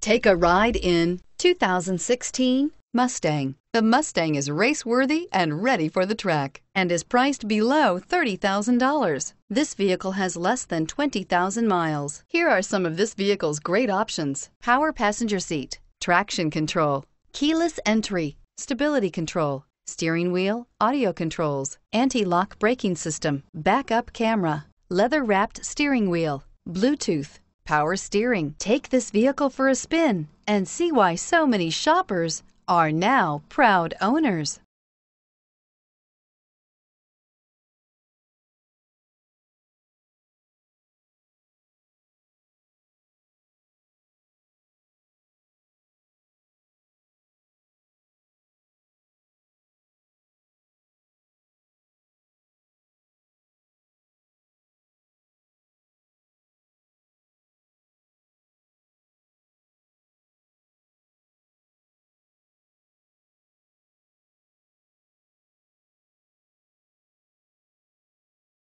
Take a ride in 2016 Mustang. The Mustang is race worthy and ready for the track and is priced below $30,000. This vehicle has less than 20,000 miles. Here are some of this vehicle's great options. Power passenger seat, traction control, keyless entry, stability control, steering wheel, audio controls, anti-lock braking system, backup camera, leather-wrapped steering wheel, Bluetooth, power steering. Take this vehicle for a spin and see why so many shoppers are now proud owners.